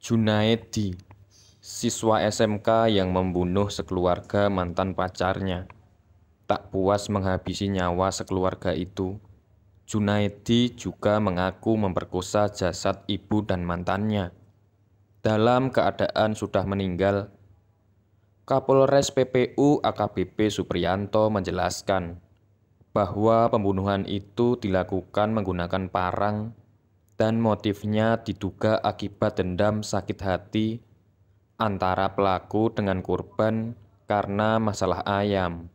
Junaedi, siswa SMK yang membunuh sekeluarga mantan pacarnya. Tak puas menghabisi nyawa sekeluarga itu, Junaedi juga mengaku memperkosa jasad ibu dan mantannya. Dalam keadaan sudah meninggal, Kapolres PPU AKBP Supriyanto menjelaskan bahwa pembunuhan itu dilakukan menggunakan parang dan motifnya diduga akibat dendam sakit hati antara pelaku dengan korban karena masalah ayam.